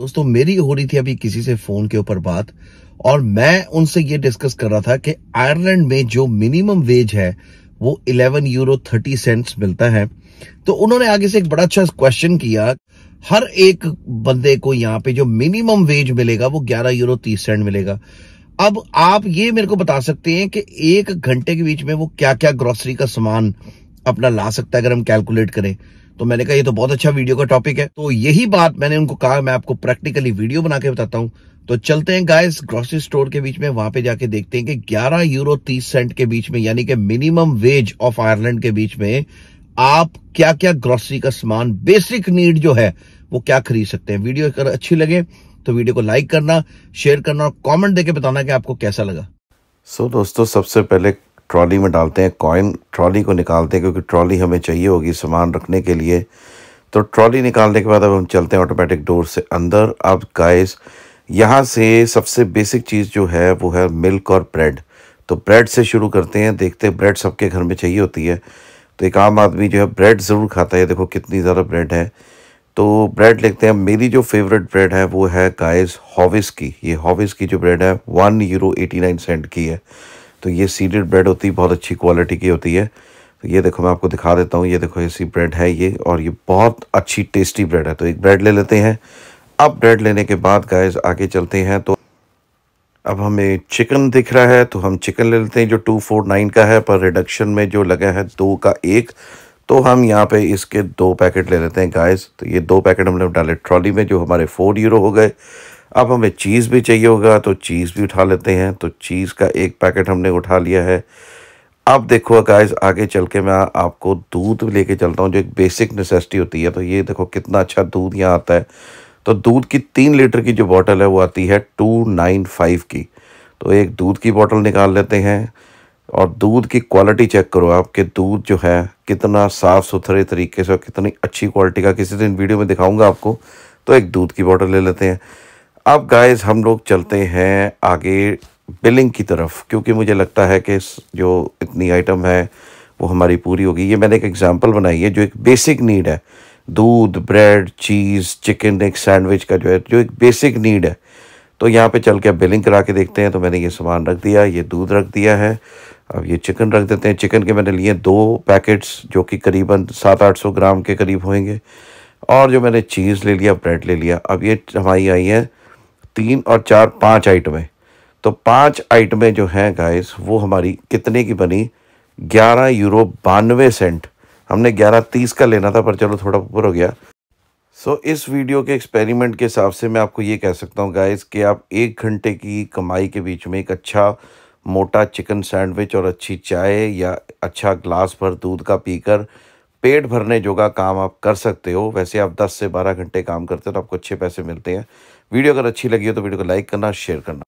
दोस्तों मेरी हो रही थी अभी किसी से फोन के ऊपर बात और मैं उनसे ये डिस्कस कर रहा था कि आयरलैंड में जो मिनिमम वेज है वो 11 यूरो 30 सेंट्स मिलता है तो उन्होंने आगे से एक बड़ा अच्छा क्वेश्चन किया हर एक बंदे को यहाँ पे जो मिनिमम वेज मिलेगा वो 11 यूरो 30 सेंट मिलेगा अब आप ये मेरे को बता सकते हैं कि एक घंटे के बीच में वो क्या क्या ग्रोसरी का सामान अपना ला सकता है अगर हम कैलकुलेट करें तो मैंने कहा ये तो बहुत अच्छा वीडियो का टॉपिक है तो यही बात मैंने उनको कहा मैं आपको प्रैक्टिकली वीडियो बना के बताता हूँ तो चलते हैं गाइस ग्रोसरी स्टोर के बीच में वहां पे जाके देखते हैं कि 11 यूरो 30 सेंट के बीच में यानी कि मिनिमम वेज ऑफ आयरलैंड के बीच में आप क्या क्या ग्रोसरी का सामान बेसिक नीड जो है वो क्या खरीद सकते हैं वीडियो अगर अच्छी लगे तो वीडियो को लाइक करना शेयर करना और कॉमेंट देके बताना कि आपको कैसा लगा सो so, दोस्तों सबसे पहले ट्रॉली में डालते हैं कॉइन ट्रॉली को निकालते हैं क्योंकि ट्रॉली हमें चाहिए होगी सामान रखने के लिए तो ट्रॉली निकालने के बाद अब हम चलते हैं ऑटोमेटिक डोर से अंदर अब गाइस यहाँ से सबसे बेसिक चीज़ जो है वो है मिल्क और ब्रेड तो ब्रेड से शुरू करते हैं देखते हैं ब्रेड सबके घर में चाहिए होती है तो एक आम आदमी जो है ब्रेड ज़रूर खाता है देखो कितनी ज़्यादा ब्रेड है तो ब्रेड लेते हैं मेरी जो फेवरेट ब्रेड है वो है गाइस हॉविस की ये हॉविस की जो ब्रेड है one euro eighty nine cent की है तो ये सीडेड ब्रेड होती है बहुत अच्छी क्वालिटी की होती है तो ये देखो मैं आपको दिखा देता हूँ ये देखो ऐसी ब्रेड है ये और ये बहुत अच्छी टेस्टी ब्रेड है तो एक ब्रेड ले लेते हैं अब ब्रेड लेने के बाद गायज आगे चलते हैं तो अब हमें चिकन दिख रहा है तो हम चिकन ले लेते हैं जो टू फोर नाइन का है पर रिडक्शन में जो लगा है दो का एक तो हम यहाँ पे इसके दो पैकेट ले लेते हैं गाइस तो ये दो पैकेट हमने डाले ट्रॉली में जो हमारे फोर यूरो हो गए अब हमें चीज़ भी चाहिए होगा तो चीज़ भी उठा लेते हैं तो चीज़ का एक पैकेट हमने उठा लिया है अब देखो गाइस आगे चल के मैं आपको दूध लेके चलता हूँ जो एक बेसिक नेसेसिटी होती है तो ये देखो कितना अच्छा दूध यहाँ आता है तो दूध की तीन लीटर की जो बॉटल है वो आती है टू नाइन फाइव की तो एक दूध की बॉटल निकाल लेते हैं और दूध की क्वालिटी चेक करो आपके दूध जो है कितना साफ़ सुथरे तरीके से और कितनी अच्छी क्वालिटी का किसी दिन वीडियो में दिखाऊँगा आपको तो एक दूध की बॉटल ले लेते हैं अब गाइस हम लोग चलते हैं आगे बिलिंग की तरफ क्योंकि मुझे लगता है कि जो इतनी आइटम है वो हमारी पूरी होगी ये मैंने एक एग्जांपल बनाई है जो एक बेसिक नीड है दूध ब्रेड चीज़ चिकन एक सैंडविच का जो है जो एक बेसिक नीड है तो यहाँ पे चल के अब बिलिंग करा के देखते हैं तो मैंने ये सामान रख दिया ये दूध रख दिया है अब ये चिकन रख देते हैं चिकन के मैंने लिए दो पैकेट्स जो कि करीबन सात आठ सौ ग्राम के करीब होंगे और जो मैंने चीज़ ले लिया ब्रेड ले लिया अब ये हमारी आई है तीन और चार पाँच आइटमें तो पाँच आइटमें जो हैं गाइस वो हमारी कितने की बनी ग्यारह यूरो बानवे सेंट हमने ग्यारह तीस का लेना था पर चलो थोड़ा ऊपर हो गया सो so, इस वीडियो के एक्सपेरिमेंट के हिसाब से मैं आपको ये कह सकता हूँ गाइस कि आप एक घंटे की कमाई के बीच में एक अच्छा मोटा चिकन सैंडविच और अच्छी चाय या अच्छा ग्लास भर दूध का पीकर पेट भरने जोगा काम आप कर सकते हो वैसे आप 10 से 12 घंटे काम करते हो तो आपको अच्छे पैसे मिलते हैं वीडियो अगर अच्छी लगी हो तो वीडियो को लाइक करना शेयर करना